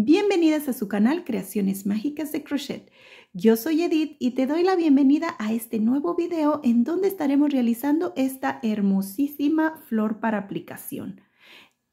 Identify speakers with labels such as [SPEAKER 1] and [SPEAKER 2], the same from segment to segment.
[SPEAKER 1] Bienvenidas a su canal Creaciones Mágicas de Crochet. Yo soy Edith y te doy la bienvenida a este nuevo video en donde estaremos realizando esta hermosísima flor para aplicación.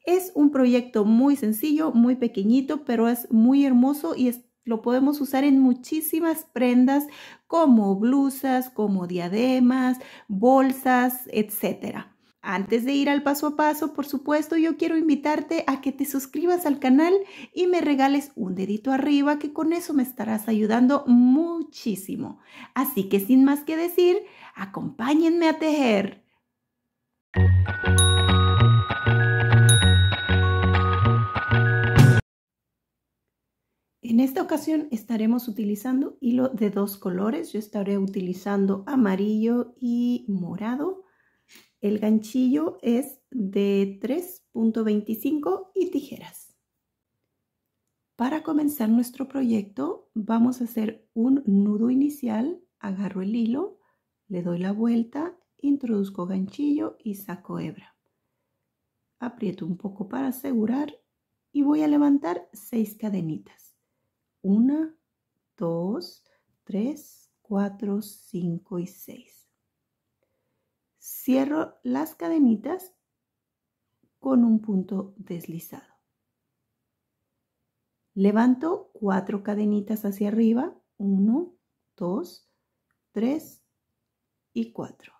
[SPEAKER 1] Es un proyecto muy sencillo, muy pequeñito, pero es muy hermoso y lo podemos usar en muchísimas prendas como blusas, como diademas, bolsas, etcétera. Antes de ir al paso a paso, por supuesto, yo quiero invitarte a que te suscribas al canal y me regales un dedito arriba, que con eso me estarás ayudando muchísimo. Así que sin más que decir, acompáñenme a tejer. En esta ocasión estaremos utilizando hilo de dos colores. Yo estaré utilizando amarillo y morado el ganchillo es de 3.25 y tijeras. Para comenzar nuestro proyecto vamos a hacer un nudo inicial, agarro el hilo, le doy la vuelta, introduzco ganchillo y saco hebra. Aprieto un poco para asegurar y voy a levantar 6 cadenitas. 1, 2, 3, 4, 5 y 6 cierro las cadenitas con un punto deslizado. Levanto cuatro cadenitas hacia arriba, 1, 2, 3 y 4.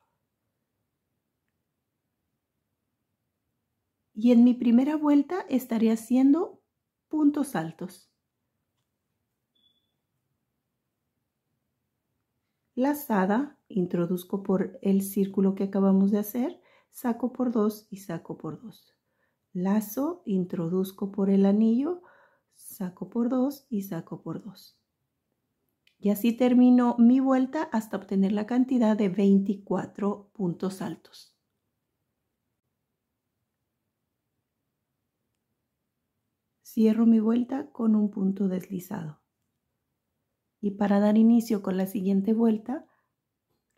[SPEAKER 1] Y en mi primera vuelta estaré haciendo puntos altos. lazada, introduzco por el círculo que acabamos de hacer, saco por dos y saco por 2. Lazo, introduzco por el anillo, saco por 2 y saco por 2. Y así termino mi vuelta hasta obtener la cantidad de 24 puntos altos. Cierro mi vuelta con un punto deslizado. Y para dar inicio con la siguiente vuelta,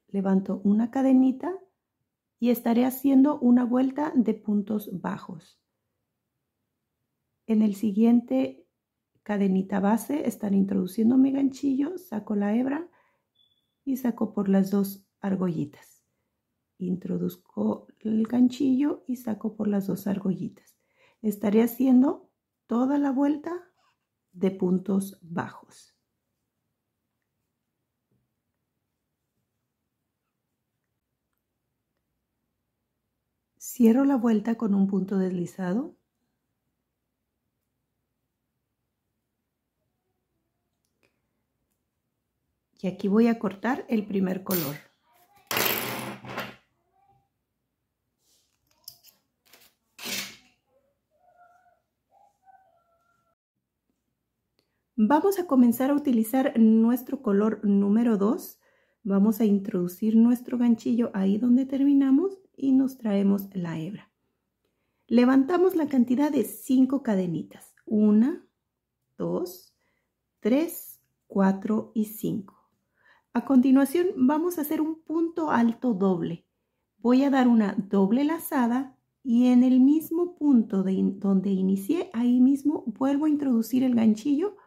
[SPEAKER 1] levanto una cadenita y estaré haciendo una vuelta de puntos bajos. En el siguiente cadenita base estaré introduciendo mi ganchillo, saco la hebra y saco por las dos argollitas. Introduzco el ganchillo y saco por las dos argollitas. Estaré haciendo toda la vuelta de puntos bajos. Cierro la vuelta con un punto deslizado. Y aquí voy a cortar el primer color. Vamos a comenzar a utilizar nuestro color número 2. Vamos a introducir nuestro ganchillo ahí donde terminamos y nos traemos la hebra. Levantamos la cantidad de 5 cadenitas. una 2, 3, 4 y 5. A continuación vamos a hacer un punto alto doble. Voy a dar una doble lazada y en el mismo punto de donde inicié, ahí mismo vuelvo a introducir el ganchillo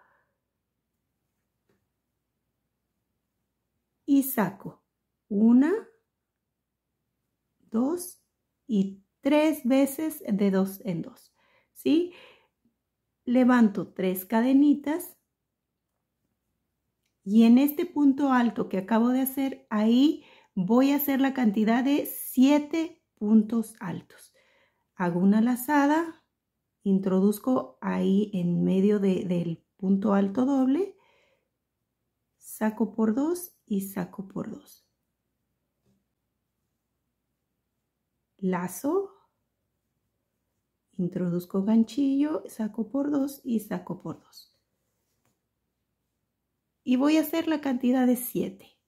[SPEAKER 1] y saco una, dos y tres veces de dos en dos. ¿Sí? Levanto tres cadenitas y en este punto alto que acabo de hacer, ahí voy a hacer la cantidad de siete puntos altos. Hago una lazada, introduzco ahí en medio del punto alto doble, saco por dos y saco por dos. lazo, introduzco ganchillo, saco por dos y saco por dos. Y voy a hacer la cantidad de 7.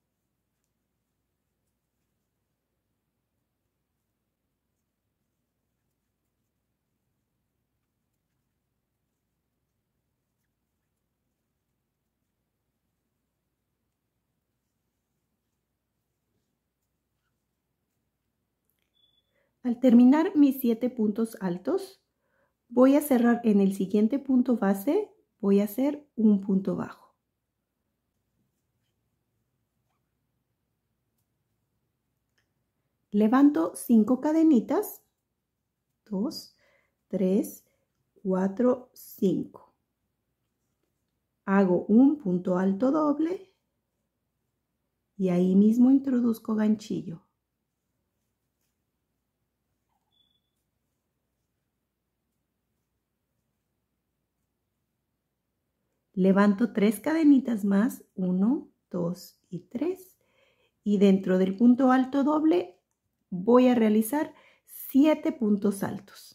[SPEAKER 1] Al terminar mis siete puntos altos, voy a cerrar en el siguiente punto base, voy a hacer un punto bajo. Levanto 5 cadenitas, 2, 3, 4, 5. Hago un punto alto doble y ahí mismo introduzco ganchillo. Levanto tres cadenitas más, 1, 2 y 3. Y dentro del punto alto doble voy a realizar 7 puntos altos.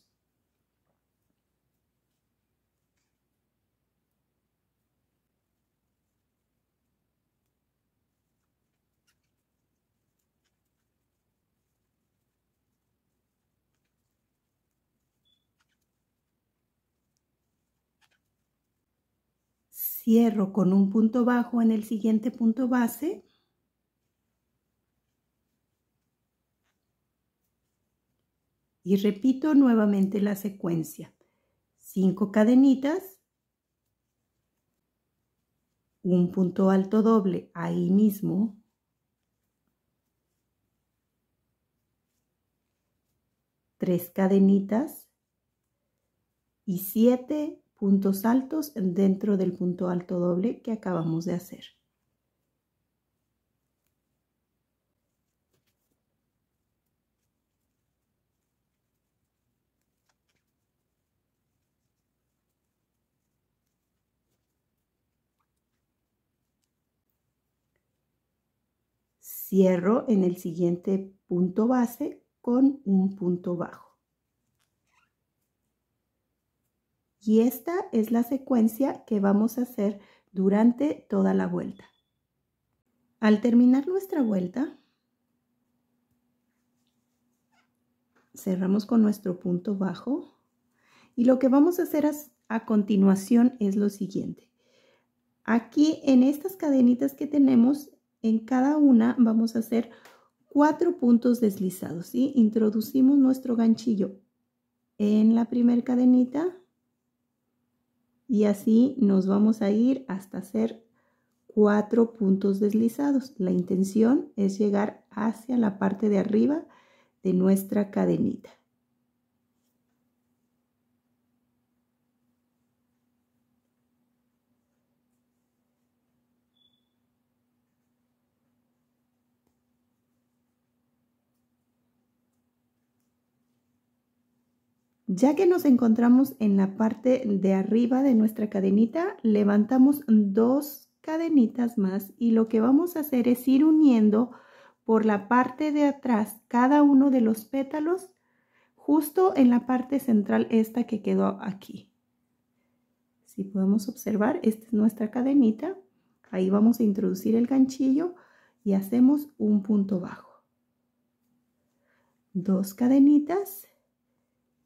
[SPEAKER 1] cierro con un punto bajo en el siguiente punto base y repito nuevamente la secuencia 5 cadenitas un punto alto doble ahí mismo tres cadenitas y siete puntos altos dentro del punto alto doble que acabamos de hacer. Cierro en el siguiente punto base con un punto bajo. Y esta es la secuencia que vamos a hacer durante toda la vuelta. Al terminar nuestra vuelta, cerramos con nuestro punto bajo y lo que vamos a hacer a continuación es lo siguiente. Aquí en estas cadenitas que tenemos, en cada una vamos a hacer cuatro puntos deslizados. Introducimos nuestro ganchillo en la primera cadenita, y así nos vamos a ir hasta hacer cuatro puntos deslizados. La intención es llegar hacia la parte de arriba de nuestra cadenita. Ya que nos encontramos en la parte de arriba de nuestra cadenita, levantamos dos cadenitas más y lo que vamos a hacer es ir uniendo por la parte de atrás cada uno de los pétalos justo en la parte central esta que quedó aquí. Si podemos observar, esta es nuestra cadenita. Ahí vamos a introducir el ganchillo y hacemos un punto bajo. Dos cadenitas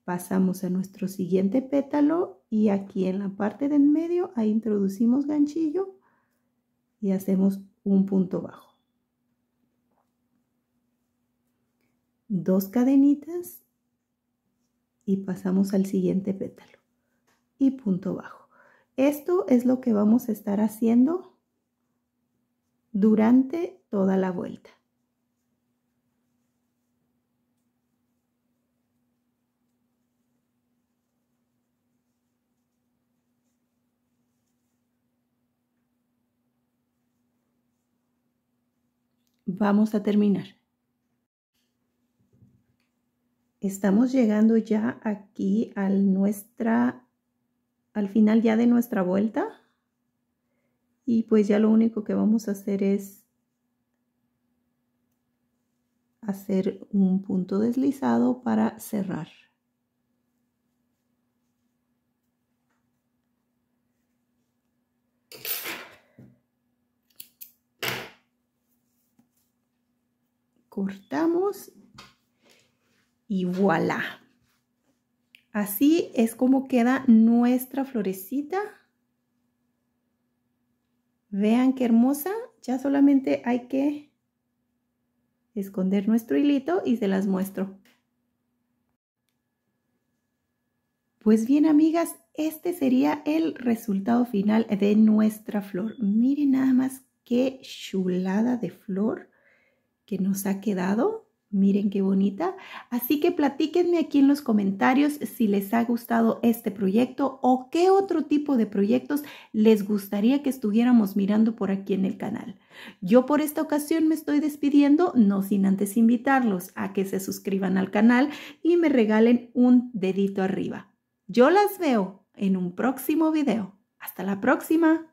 [SPEAKER 1] Pasamos a nuestro siguiente pétalo y aquí en la parte de en medio ahí introducimos ganchillo y hacemos un punto bajo. Dos cadenitas y pasamos al siguiente pétalo y punto bajo. Esto es lo que vamos a estar haciendo durante toda la vuelta. vamos a terminar. Estamos llegando ya aquí al nuestra, al final ya de nuestra vuelta. Y pues ya lo único que vamos a hacer es hacer un punto deslizado para cerrar. cortamos y voilà. Así es como queda nuestra florecita. Vean qué hermosa. Ya solamente hay que esconder nuestro hilito y se las muestro. Pues bien, amigas, este sería el resultado final de nuestra flor. Miren nada más qué chulada de flor que nos ha quedado. Miren qué bonita. Así que platíquenme aquí en los comentarios si les ha gustado este proyecto o qué otro tipo de proyectos les gustaría que estuviéramos mirando por aquí en el canal. Yo por esta ocasión me estoy despidiendo, no sin antes invitarlos a que se suscriban al canal y me regalen un dedito arriba. Yo las veo en un próximo video. Hasta la próxima.